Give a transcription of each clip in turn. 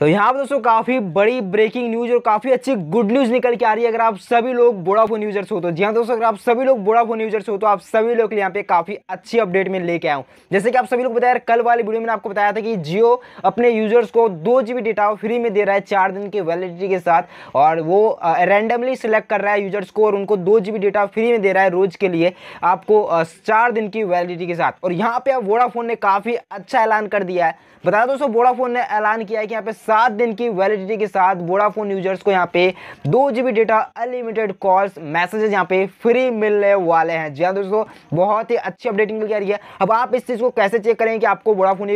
तो यहाँ पर दोस्तों काफ़ी बड़ी ब्रेकिंग न्यूज़ और काफ़ी अच्छी गुड न्यूज़ निकल के आ रही है अगर आप सभी लोग फोन यूजर्स हो तो जी हाँ दोस्तों अगर आप सभी लोग बोड़ा फोन यूजर्स हो तो आप सभी लोग यहाँ पे काफ़ी अच्छी अपडेट में लेके आया हूँ जैसे कि आप सभी लोग बताया कल वाली वीडियो में आपको बताया था कि जियो अपने यूजर्स को दो जी डेटा फ्री में दे रहा है चार दिन की वैलिडिटी के साथ और वो रैंडमली सिलेक्ट कर रहा है यूजर्स को और उनको दो जी डेटा फ्री में दे रहा है रोज़ के लिए आपको चार दिन की वैलिडिटी के साथ और यहाँ पर वोडाफोन ने काफ़ी अच्छा ऐलान कर दिया है बताया दोस्तों वोडाफोन ने ऐलान किया है कि यहाँ पे सात दिन की वैलिडिटी के साथ वोडाफोन यूजर्स को यहाँ पे दो G data unlimited calls messages यहाँ पे फ्री मिलने वाले हैं जी हाँ दोस्तों बहुत ही अच्छी अपडेटिंग मिल रही है अब आप इस चीज़ को कैसे चेक करें कि आपको वोडाफोन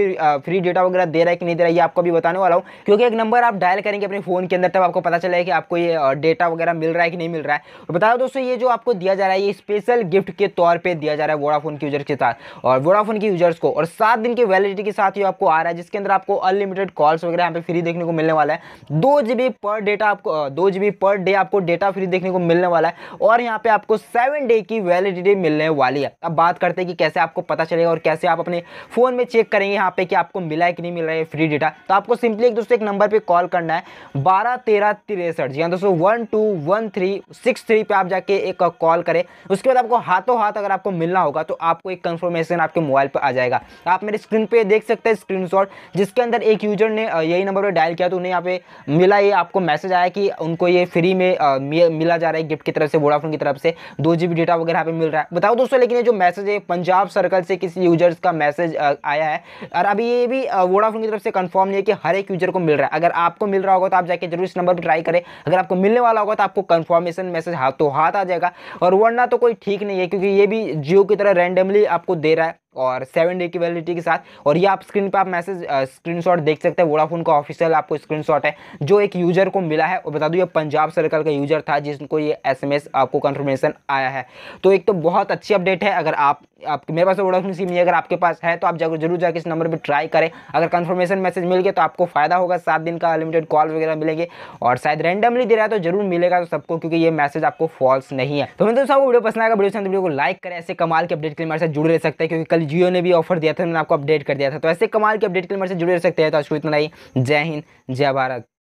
फ्री डेटा वगैरह दे रहा है कि नहीं दे रहा है ये आपको अभी बताने वाला हूँ क्योंकि एक नंबर आप डायल करेंगे अपने फ़ोन के अंदर तब आपको पता चलेगा कि आपको ये डेटा वगैरह मिल रहा है कि नहीं मिल रहा है और बताओ दोस्तों ये जो आपको दिया जा रहा है ये स्पेशल गिफ्ट के तौर पर दिया जा रहा है वोडाफोन के यूजर के साथ और वोडाफोन के यूजर्स को और सात दिन की वैलिडिटी के साथ ये आपको आ रहा है जिसके अंदर आपको अनलिमिटेड कॉल्स वगैरह यहाँ पे फ्री फ्री देखने को मिलने वाला है दो जीबी पर डेटा आपको दो जीबी पर डे आपको डेटा फ्री देखने को मिलने वाला है और यहाँ पे आपको सेवन डे की वैलिडिटी मिलने वाली है अब बात करते हैं कि कैसे आपको पता चलेगा और कैसे आप अपने फ़ोन में चेक करेंगे यहाँ पे कि आपको मिला है कि नहीं मिल रहा है फ्री डेटा तो आपको सिंपली एक दोस्तों एक नंबर पर कॉल करना है बारह तेरह तिरसठ जी हाँ दोस्तों one two one three six three पर आप जाके एक कॉल करें उसके बाद आपको हाथों हाथ अगर आपको मिलना होगा तो आपको एक कंफर्मेशन आपके मोबाइल पर आ जाएगा आप मेरे स्क्रीन पर देख सकते हैं स्क्रीन जिसके अंदर एक यूजर ने यही नंबर पे डायल किया तो उन्हें यहाँ पे मिला ये आपको मैसेज आया कि उनको ये फ्री में आ, मिला जा रहा है गिफ्ट की तरफ से वोडाफोन की तरफ से दो जी डेटा वगैरह यहाँ पे मिल रहा है बताओ दोस्तों लेकिन ये जो मैसेज है पंजाब सर्कल से किसी यूजर्स का मैसेज आया है और अभी ये भी वोडाफोन की तरफ से कन्फर्म नहीं है कि हर एक यूजर को मिल रहा है अगर आपको मिल रहा होगा तो आप जाके जरूर इस नंबर पर ट्राई करें अगर आपको मिलने वाला होगा तो आपको कन्फर्मेशन मैसेज हाथों हाथ आ जाएगा और वरना तो कोई ठीक नहीं है क्योंकि ये भी जियो की तरह रैंडमली आपको दे रहा है और सेवन डे की वैलिडिटी के साथ और ये आप स्क्रीन पर आप मैसेज स्क्रीनशॉट uh, देख सकते हैं वोडाफोन का ऑफिशियल आपको स्क्रीनशॉट है जो एक यूज़र को मिला है और बता दूँ ये पंजाब सर्कल का यूज़र था जिसको ये एसएमएस आपको कन्फर्मेशन आया है तो एक तो बहुत अच्छी अपडेट है अगर आप आप मेरे पास वोडाफोन तो सिम नहीं अगर आपके पास है तो आप जरूर जरूर जाकर इस नंबर पर ट्राई करें अगर कन्फर्मेशन मैसेज मिल गया तो आपको फ़ायदा होगा सात दिन का अनलिमिटेड कॉल वगैरह मिलेंगे और शायद रैंडमली दे रहा है तो जरूर मिलेगा तो सबको क्योंकि ये मैसेज आपको फॉल्स नहीं है तो मैं दोस्तों वीडियो पसंद आएगा तो वीडियो को लाइक करें ऐसे कमाल के अपडेट के लिए हमारे साथ जुड़ रह सकते हैं क्योंकि कल कल जियो ने भी ऑफर दिया था मैंने आपको अपडेट कर दिया था तो ऐसे कमाल के अपडेट के लिए मेरे से जुड़े रह सकते हैं तो आज को इतना ही जय हिंद जय भारत